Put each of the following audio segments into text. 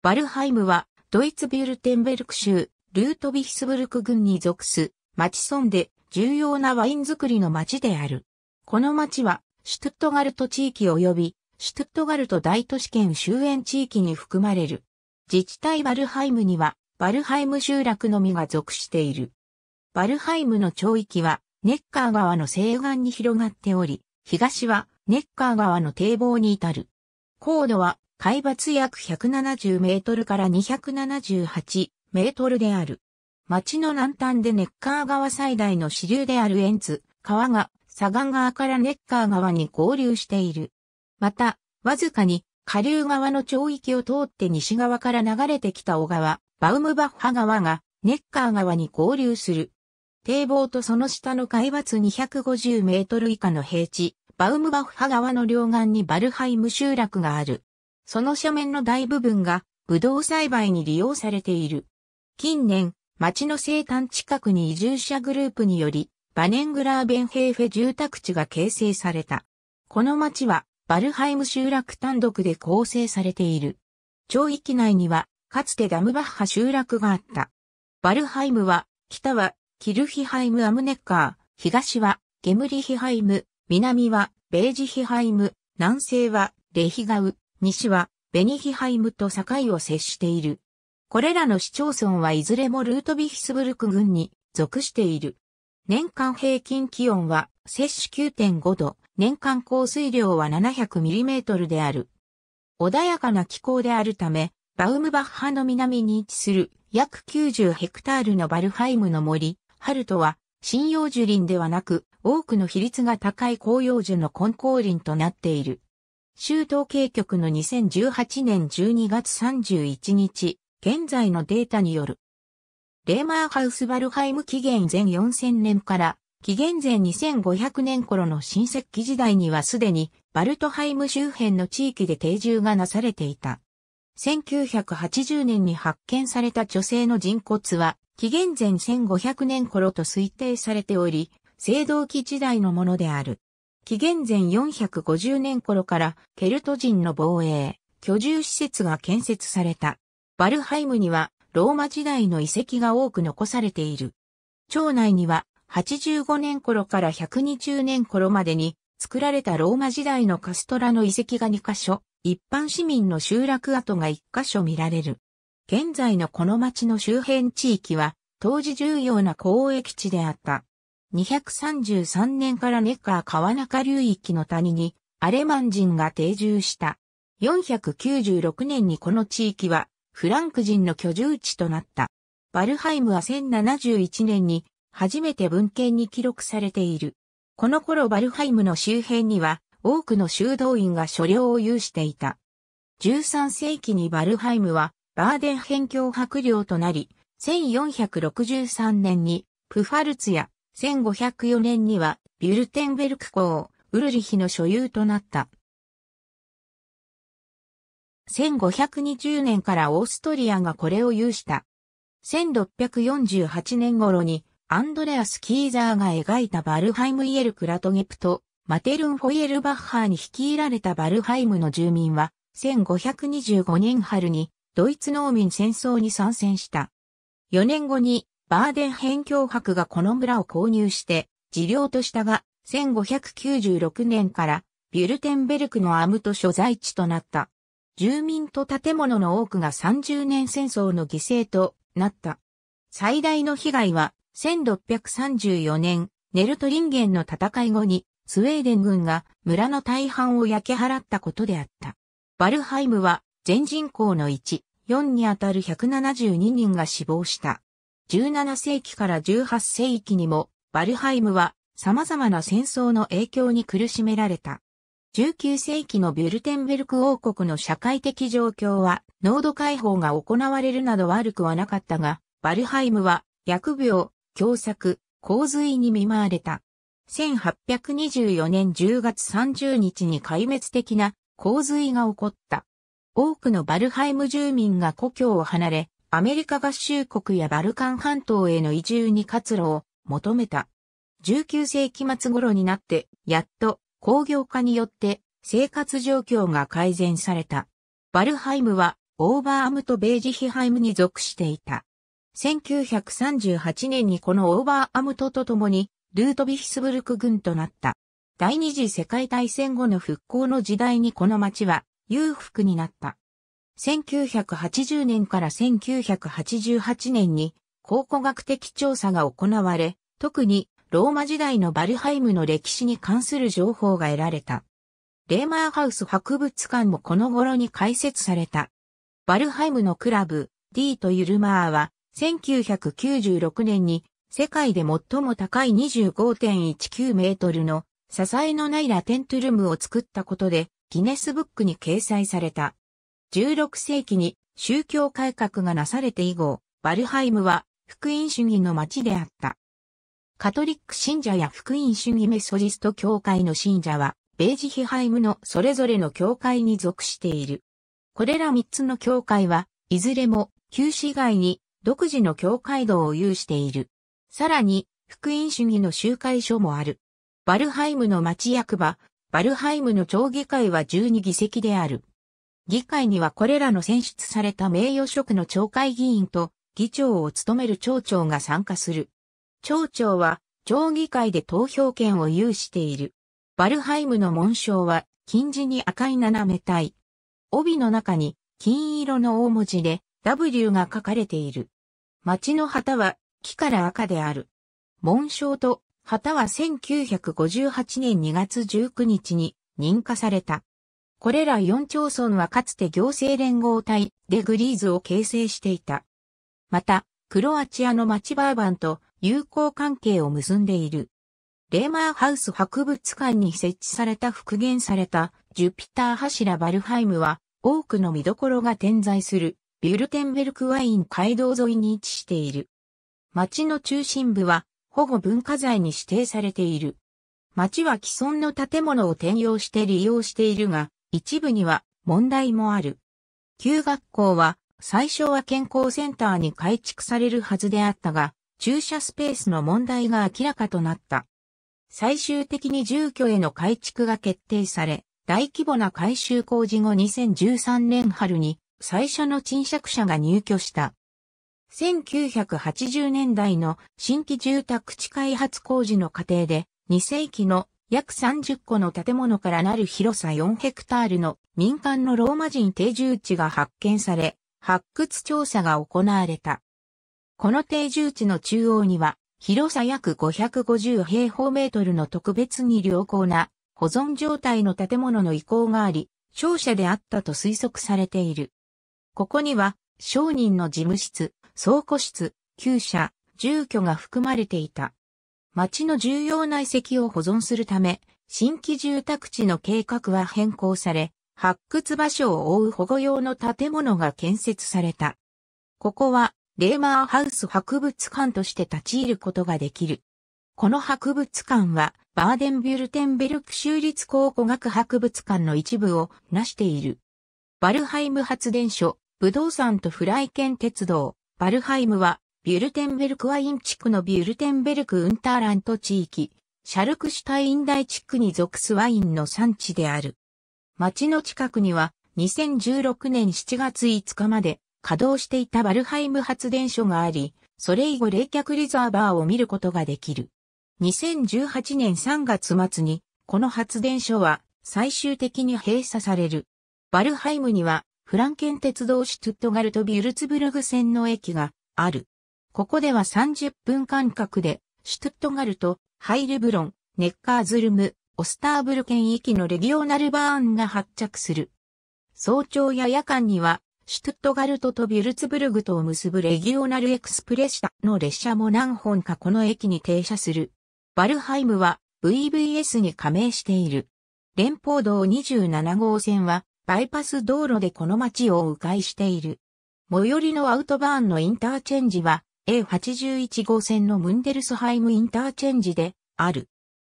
バルハイムは、ドイツビュルテンベルク州、ルートビヒスブルク郡に属す、町村で重要なワイン作りの町である。この町は、シュトゥットガルト地域及び、シュトゥットガルト大都市圏周辺地域に含まれる。自治体バルハイムには、バルハイム集落のみが属している。バルハイムの町域は、ネッカー川の西岸に広がっており、東はネッカー川の堤防に至る。高度は海抜約170メートルから278メートルである。町の南端でネッカー川最大の支流であるエンツ、川が、左岸川からネッカー川に合流している。また、わずかに下流側の町域を通って西側から流れてきた小川、バウムバッハ川がネッカー川に合流する。堤防とその下の海抜250メートル以下の平地、バウムバッハ川の両岸にバルハイム集落がある。その斜面の大部分が、ブドウ栽培に利用されている。近年、町の生誕近くに移住者グループにより、バネングラーベンヘーフェ住宅地が形成された。この町は、バルハイム集落単独で構成されている。町域内には、かつてダムバッハ集落があった。バルハイムは、北は、キルヒハイム・アムネッカー、東は、ゲムリヒハイム、南は、ベージヒハイム、南西は、レヒガウ、西はベニヒハイムと境を接している。これらの市町村はいずれもルートビヒスブルク郡に属している。年間平均気温は摂取9.5度、年間降水量は7 0 0トルである。穏やかな気候であるため、バウムバッハの南に位置する約90ヘクタールのバルハイムの森、ハルトは針葉樹林ではなく多くの比率が高い広葉樹の根光林となっている。州統計局の2018年12月31日、現在のデータによる。レーマーハウスバルハイム紀元前4000年から紀元前2500年頃の新石器時代にはすでにバルトハイム周辺の地域で定住がなされていた。1980年に発見された女性の人骨は紀元前1500年頃と推定されており、青銅器時代のものである。紀元前450年頃からケルト人の防衛、居住施設が建設された。バルハイムにはローマ時代の遺跡が多く残されている。町内には85年頃から120年頃までに作られたローマ時代のカストラの遺跡が2カ所、一般市民の集落跡が1カ所見られる。現在のこの町の周辺地域は当時重要な交易地であった。233年からネッカー川中流域の谷にアレマン人が定住した。496年にこの地域はフランク人の居住地となった。バルハイムは1071年に初めて文献に記録されている。この頃バルハイムの周辺には多くの修道院が所領を有していた。13世紀にバルハイムはバーデン辺境白領となり、1463年にプファルツや1504年にはビュルテンベルク公、ウルリヒの所有となった。1520年からオーストリアがこれを有した。1648年頃にアンドレアス・キーザーが描いたバルハイム・イエル・クラトゲプと、マテルン・フォイエルバッハーに率いられたバルハイムの住民は、1525年春にドイツ農民戦争に参戦した。4年後にバーデンヘン教がこの村を購入して、事業としたが、1596年からビュルテンベルクのアムト所在地となった。住民と建物の多くが30年戦争の犠牲となった。最大の被害は1634年、ネルトリンゲンの戦い後にスウェーデン軍が村の大半を焼け払ったことであった。バルハイムは全人口の1、4にあたる172人が死亡した。17世紀から18世紀にも、バルハイムは様々な戦争の影響に苦しめられた。19世紀のビュルテンベルク王国の社会的状況は、濃度解放が行われるなど悪くはなかったが、バルハイムは、疫病、狭作、洪水に見舞われた。1824年10月30日に壊滅的な洪水が起こった。多くのバルハイム住民が故郷を離れ、アメリカ合衆国やバルカン半島への移住に活路を求めた。19世紀末頃になって、やっと工業化によって生活状況が改善された。バルハイムはオーバーアムとベージヒハイムに属していた。1938年にこのオーバーアムトと共にルートビヒスブルク軍となった。第二次世界大戦後の復興の時代にこの町は裕福になった。1980年から1988年に考古学的調査が行われ、特にローマ時代のバルハイムの歴史に関する情報が得られた。レーマーハウス博物館もこの頃に開設された。バルハイムのクラブ D とユルマーは1996年に世界で最も高い25.19メートルの支えのないラテントゥルムを作ったことでギネスブックに掲載された。16世紀に宗教改革がなされて以後、バルハイムは福音主義の町であった。カトリック信者や福音主義メソジスト教会の信者は、ベージヒハイムのそれぞれの教会に属している。これら3つの教会は、いずれも旧市街に独自の教会道を有している。さらに、福音主義の集会所もある。バルハイムの町役場、バルハイムの町議会は12議席である。議会にはこれらの選出された名誉職の町会議員と議長を務める町長が参加する。町長は町議会で投票権を有している。バルハイムの紋章は金字に赤い斜め体。帯の中に金色の大文字で W が書かれている。町の旗は木から赤である。紋章と旗は1958年2月19日に認可された。これら4町村はかつて行政連合体でグリーズを形成していた。また、クロアチアの町バーバンと友好関係を結んでいる。レーマーハウス博物館に設置された復元されたジュピター柱バルハイムは多くの見どころが点在するビュルテンベルクワイン街道沿いに位置している。町の中心部は保護文化財に指定されている。町は既存の建物を転用して利用しているが、一部には問題もある。旧学校は最初は健康センターに改築されるはずであったが、駐車スペースの問題が明らかとなった。最終的に住居への改築が決定され、大規模な改修工事後2013年春に最初の賃借者が入居した。1980年代の新規住宅地開発工事の過程で2世紀の約30個の建物からなる広さ4ヘクタールの民間のローマ人定住地が発見され、発掘調査が行われた。この定住地の中央には、広さ約550平方メートルの特別に良好な保存状態の建物の遺構があり、商社であったと推測されている。ここには、商人の事務室、倉庫室、厩舎、住居が含まれていた。町の重要な遺跡を保存するため、新規住宅地の計画は変更され、発掘場所を覆う保護用の建物が建設された。ここは、レーマーハウス博物館として立ち入ることができる。この博物館は、バーデンビュルテンベルク州立考古学博物館の一部を成している。バルハイム発電所、武道山とフライケン鉄道、バルハイムはビュルテンベルクワイン地区のビュルテンベルク・ウンターラント地域、シャルクシュタイン大地区に属すワインの産地である。町の近くには2016年7月5日まで稼働していたバルハイム発電所があり、それ以後冷却リザーバーを見ることができる。2018年3月末に、この発電所は最終的に閉鎖される。バルハイムには、フランケン鉄道シュトゥットガルト・ビュルツブルグ線の駅がある。ここでは30分間隔で、シュトゥットガルト、ハイルブロン、ネッカーズルム、オスターブル県域のレギオナルバーンが発着する。早朝や夜間には、シュトゥットガルトとビュルツブルグとを結ぶレギオナルエクスプレッシャの列車も何本かこの駅に停車する。バルハイムは VVS に加盟している。連邦道27号線はバイパス道路でこの街を迂回している。最寄りのアウトバーンのインターチェンジは A81 号線のムンデルスハイムインターチェンジである。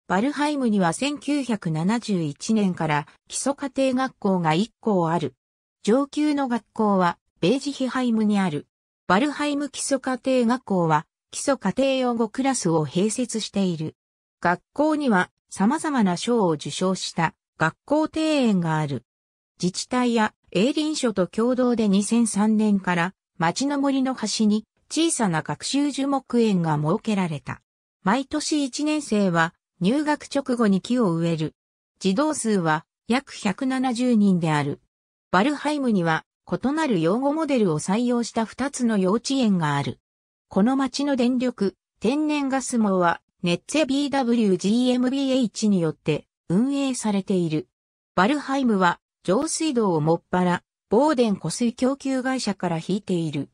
バルハイムには1971年から基礎家庭学校が1校ある。上級の学校はベージヒハイムにある。バルハイム基礎家庭学校は基礎家庭用語クラスを併設している。学校には様々な賞を受賞した学校庭園がある。自治体や営林所と共同で2003年から町の森の端に小さな学習樹木園が設けられた。毎年1年生は入学直後に木を植える。児童数は約170人である。バルハイムには異なる用語モデルを採用した2つの幼稚園がある。この町の電力、天然ガス網はネッツェ BWGMBH によって運営されている。バルハイムは上水道をもっぱら、ボーデン湖水供給会社から引いている。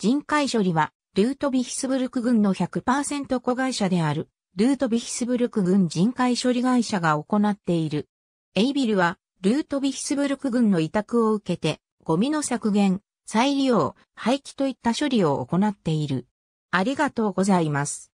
人海処理は、ルートビヒスブルク軍の100%子会社である、ルートビヒスブルク軍人海処理会社が行っている。エイビルは、ルートビヒスブルク軍の委託を受けて、ゴミの削減、再利用、廃棄といった処理を行っている。ありがとうございます。